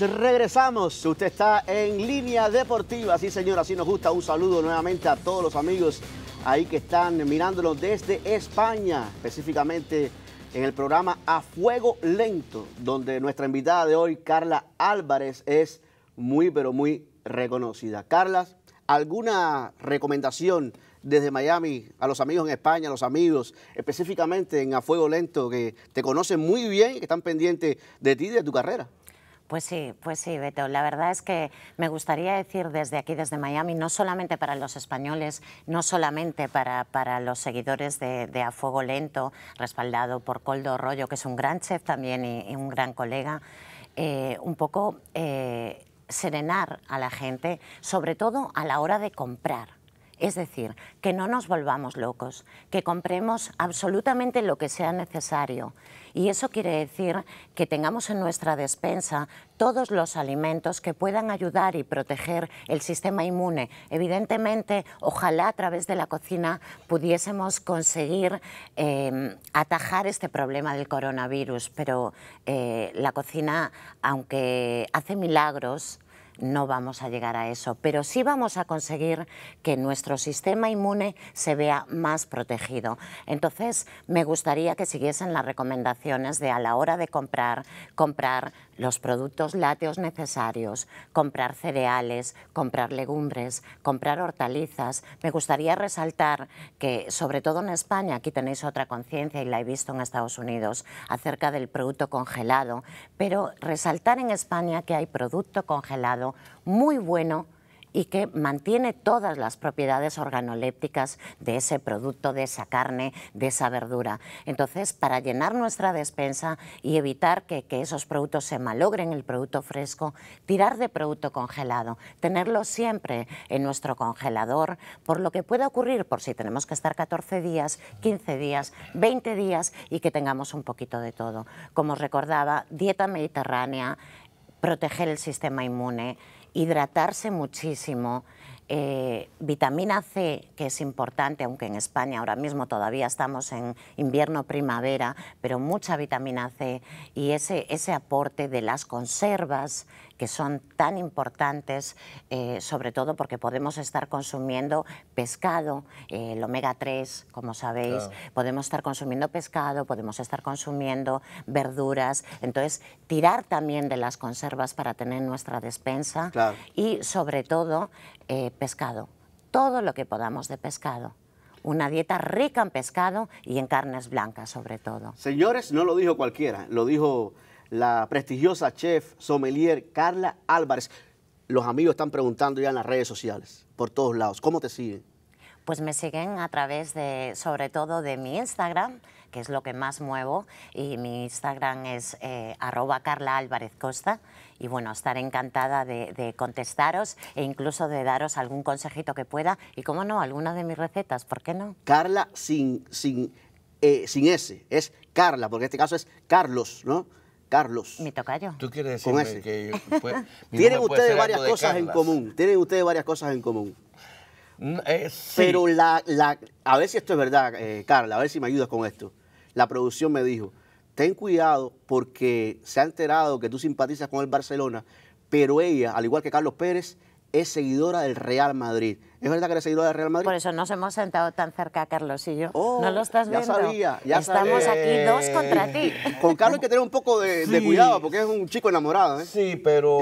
regresamos. Usted está en línea deportiva. Sí, señora, así nos gusta. Un saludo nuevamente a todos los amigos ahí que están mirándonos desde España, específicamente en el programa A Fuego Lento, donde nuestra invitada de hoy, Carla Álvarez, es muy, pero muy reconocida. Carla, ¿alguna recomendación desde Miami a los amigos en España, a los amigos específicamente en A Fuego Lento, que te conocen muy bien y que están pendientes de ti y de tu carrera? Pues sí, pues sí, Beto. La verdad es que me gustaría decir desde aquí, desde Miami, no solamente para los españoles, no solamente para, los seguidores de, A Fuego Lento, respaldado por Coldo Rollo, que es un gran chef también y, un gran colega, eh, un poco eh, serenar a la gente, sobre todo a la hora de comprar es decir, que no nos volvamos locos, que compremos absolutamente lo que sea necesario. Y eso quiere decir que tengamos en nuestra despensa todos los alimentos que puedan ayudar y proteger el sistema inmune. Evidentemente, ojalá a través de la cocina pudiésemos conseguir em, atajar este problema del coronavirus, pero eh, la cocina, aunque hace milagros, no vamos a llegar a eso, pero sí vamos a conseguir que nuestro sistema inmune se vea más protegido. Entonces, me gustaría que siguiesen las recomendaciones de a la hora de comprar, comprar los productos lácteos necesarios, comprar cereales, comprar legumbres, comprar hortalizas. Me gustaría resaltar que, sobre todo en España, aquí tenéis otra conciencia y la he visto en Estados Unidos acerca del producto congelado, pero resaltar en España que hay producto congelado muy bueno y que mantiene todas las propiedades organolépticas de ese producto, de esa carne, de esa verdura. Entonces, para llenar nuestra despensa y evitar que, que, esos productos se malogren, el producto fresco, tirar de producto congelado, tenerlo siempre en nuestro congelador, por lo que pueda ocurrir, por si tenemos que estar 14 días, 15 días, 20 días y que tengamos un poquito de todo. Como recordaba, dieta mediterránea, proteger el sistema inmune, hidratarse muchísimo, eh, vitamina C, que es importante, aunque en España ahora mismo todavía estamos en invierno-primavera, pero mucha vitamina C y ese, ese aporte de las conservas que son tan importantes, eh, sobre todo porque podemos estar consumiendo pescado, eh, el omega 3, como sabéis, podemos estar consumiendo pescado, podemos estar consumiendo verduras, entonces tirar también de las conservas para tener nuestra despensa y sobre todo eh, pescado, todo lo que podamos de pescado una dieta rica en pescado y en carnes blancas sobre todo. Señores, no lo dijo cualquiera, lo dijo la prestigiosa chef sommelier Carla Álvarez. Los amigos están preguntando ya en las redes sociales, por todos lados. ¿Cómo te siguen? Pues me siguen a través de, sobre todo de mi Instagram, que es lo que más muevo, y mi Instagram es eh, arroba Carla Álvarez Costa. Y bueno, estaré encantada de, contestaros e incluso de daros algún consejito que pueda. Y cómo no, alguna de mis recetas, ¿por qué no? Carla sin, sin, eh, sin S, es Carla, porque en este caso es Carlos, ¿no? Carlos. Me toca yo. Tú quieres decirme que yo, Tienen ustedes varias cosas en común. Tienen ustedes varias cosas en común. Mm, pero la, a ver si esto es verdad, eh, Carla, a ver si me ayudas con esto. La producción me dijo, ten cuidado porque se ha enterado que tú simpatizas con el Barcelona, pero ella, al igual que Carlos Pérez, es seguidora del Real Madrid. ¿Es verdad que eres seguidora del Real Madrid? Por eso nos hemos sentado tan cerca, Carlos y yo. Oh, ¿No lo estás ya Sabía, ya Estamos aquí dos eh, contra ti. Con Carlos hay que tener un poco de, cuidado porque es un chico enamorado. ¿eh? Sí, pero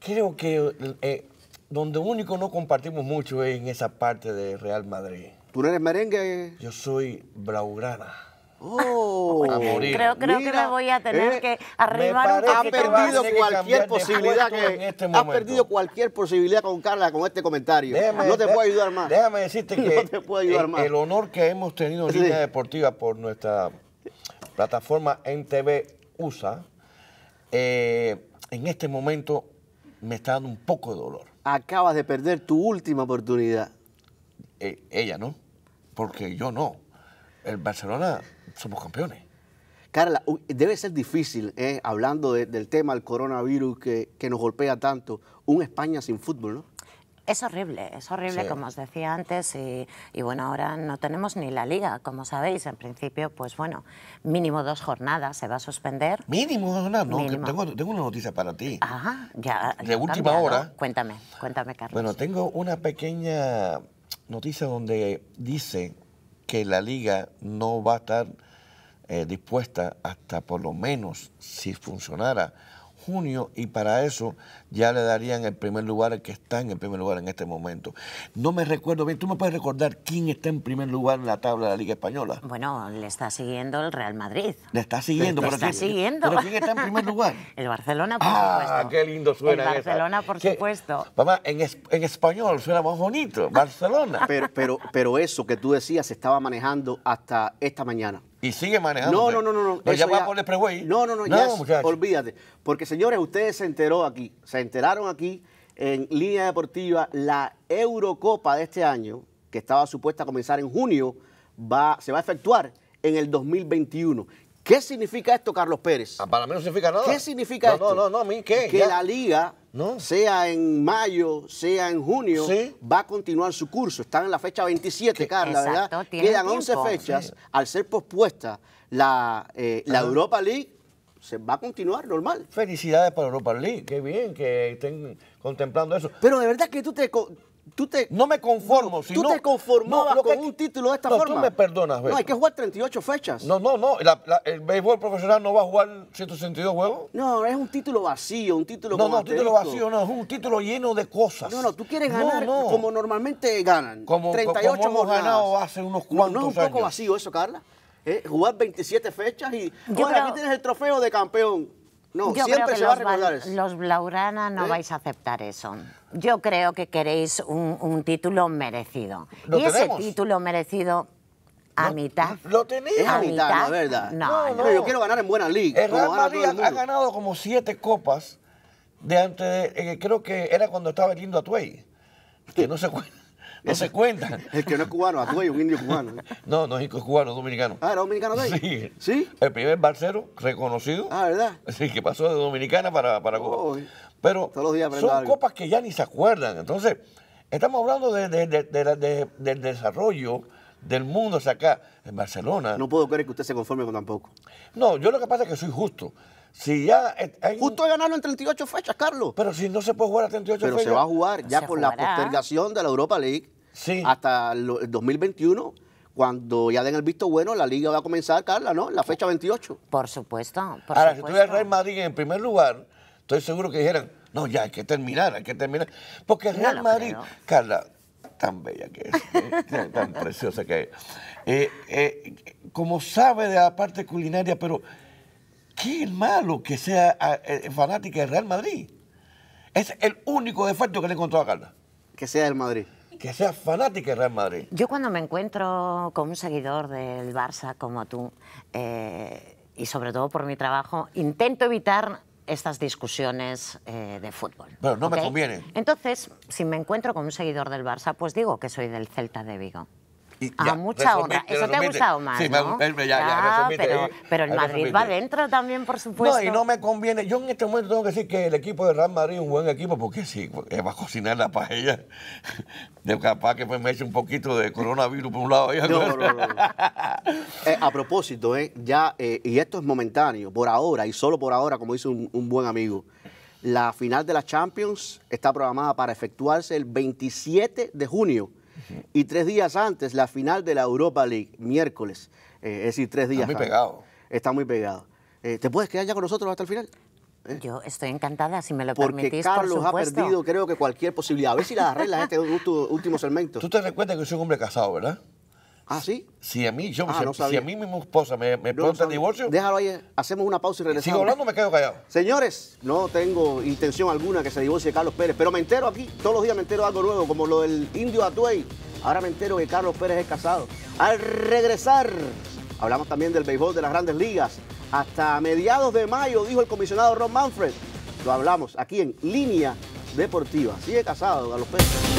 creo que eh, donde único no compartimos mucho es en esa parte del Real Madrid. ¿Tú no eres merengue? Yo soy blaugrana. Oh, Creo, que me voy a tener eh, que Arribar un Ha perdido cualquier posibilidad este ha perdido cualquier posibilidad con Carla con este comentario. no te puedo ayudar más. Déjame decirte que el, honor que hemos tenido en línea deportiva por nuestra plataforma NTV USA, eh, en este momento me está dando un poco de dolor. Acabas de perder tu última oportunidad. Eh, ella no, porque yo no. El Barcelona somos campeones. Carla, debe ser difícil, eh, hablando del tema del coronavirus que, nos golpea tanto, un España sin fútbol, ¿no? Es horrible, es horrible, como os decía antes, y, bueno, ahora no tenemos ni la liga, como sabéis, en principio, pues bueno, mínimo dos jornadas se va a suspender. Mínimo dos jornadas, no, tengo, tengo, una noticia para ti. Ajá, ah, ya. De última hora. Cuéntame, cuéntame, Carlos. Bueno, tengo una pequeña noticia donde dice que la liga no va a estar eh, dispuesta hasta por lo menos si funcionara junio y para eso ya le darían el primer lugar el que está en el primer lugar en este momento. No me recuerdo bien, ¿tú me puedes recordar quién está en primer lugar en la tabla de la Liga Española? Bueno, le está siguiendo el Real Madrid. Le está siguiendo, pero, quién, está en primer lugar? el Barcelona, por ah, supuesto. qué lindo suena El Barcelona, por supuesto. Mamá, en, en, español suena más bonito, Barcelona. Pero, pero, pero eso que tú decías se estaba manejando hasta esta mañana y sigue manejando. No, no, no, no. no ya va a poner pregüey. No, no, no, no olvídate. Porque, señores, ustedes se enteró aquí, se enteraron aquí en línea deportiva, la Eurocopa de este año, que estaba supuesta a comenzar en junio, va, se va a efectuar en el 2021. ¿Qué significa esto, Carlos Pérez? Ah, para mí no significa nada. ¿Qué significa esto? No, no, no, qué. Que la liga sea en mayo, sea en junio, va a continuar su curso. Están en la fecha 27, Carla, ¿verdad? Quedan 11 fechas. Al ser pospuesta la, eh, la ah. Europa League, se va a continuar normal. Felicidades para Europa League, qué bien que estén contemplando eso. Pero de verdad que tú te, tú te, no me conformo. si tú te conformabas con un título de esta forma. tú me perdonas, No, hay que jugar 38 fechas. No, no, no. el béisbol profesional no va a jugar 162 juegos. No, es un título vacío, un título No, no, título vacío no. Es un título lleno de cosas. No, no, tú quieres ganar como normalmente ganan. Como, 38 como hemos jornadas. ganado hace unos cuantos años. No, es un poco vacío eso, Carla. Eh, jugar 27 fechas y... Yo tienes el trofeo de campeón. No, Yo siempre creo que Los Blaurana no ¿Eh? vais a aceptar eso. Yo creo que queréis un, título merecido. y ese título merecido a mitad. Lo tenéis a, mitad, la verdad. No, no, yo quiero ganar en buena liga. El Real ha ganado como siete copas de antes, eh, creo que era cuando estaba el a Twey. que no se cuenta. No se cuenta. El que no es cubano, a un indio cubano. No, no es cubano, es dominicano. Ah, era dominicano de ahí. Sí. El primer barcero reconocido. Ah, ¿verdad? Sí, que pasó de Dominicana para, para Pero son copas que ya ni se acuerdan. Entonces, estamos hablando del desarrollo del mundo hacia acá, en Barcelona. No puedo creer que usted se conforme con tampoco. No, yo lo que pasa es que soy justo. Si ya. Justo de ganarlo en 38 fechas, Carlos. Pero si no se puede jugar a 38 fechas. Pero se va a jugar ya por la postergación de la Europa League hasta el 2021 cuando ya den el visto bueno, la liga va a comenzar, Carla, ¿no? La fecha 28. Por supuesto. Por Ahora, si estuviera Real Madrid en primer lugar, estoy seguro que dijeran, no, ya hay que terminar, hay que terminar. Porque Real Madrid, Carla, tan bella que es, ¿eh? tan, preciosa que es, eh, eh, como sabe de la parte culinaria, pero qué malo que sea ah, fanática del Real Madrid. Es el único defecto que le encontró a Carla. Que sea del Madrid que sea fanática del Real Madrid. Yo cuando me encuentro con un seguidor del Barça como tú, eh, y sobre todo por mi trabajo, intento evitar estas discusiones eh, de fútbol. Pero no me conviene. Entonces, si me encuentro con un seguidor del Barça, pues digo que soy del Celta de Vigo a mucha honra. Eso te ha gustado más. pero, el Madrid va adentro también, por supuesto. No, y no me conviene. Yo en este momento tengo que decir que el equipo de Real Madrid es un buen equipo porque si eh, va a cocinar la paella, de capaz que me eche un poquito de coronavirus por un lado. No, no, eh, a propósito, eh, ya, eh, y esto es momentáneo, por ahora y solo por ahora, como dice un, un buen amigo. La final de la Champions está programada para efectuarse el 27 de junio y tres días antes, la final de la Europa League, miércoles. Eh, es decir, tres días. Está muy pegado. Está muy pegado. Eh, ¿Te puedes quedar ya con nosotros hasta el final? Eh. Yo estoy encantada, si me lo permitís, Carlos ha perdido, creo que cualquier posibilidad. A ver si la arreglas este último segmento. Tú te recuerdas que soy un hombre casado, ¿verdad? ¿Ah, sí? Si a mí, yo, ah, mi esposa me, me el divorcio... Déjalo ahí, hacemos una pausa y regresamos. Sigo hablando, me quedo callado. Señores, no tengo intención alguna que se divorcie Carlos Pérez, pero me entero aquí, todos los días me entero algo nuevo, como lo del indio Atuey. Ahora me entero que Carlos Pérez es casado. Al regresar, hablamos también del béisbol de las grandes ligas. Hasta mediados de mayo, dijo el comisionado Ron Manfred. Lo hablamos aquí en Línea Deportiva. Sigue casado Carlos Pérez.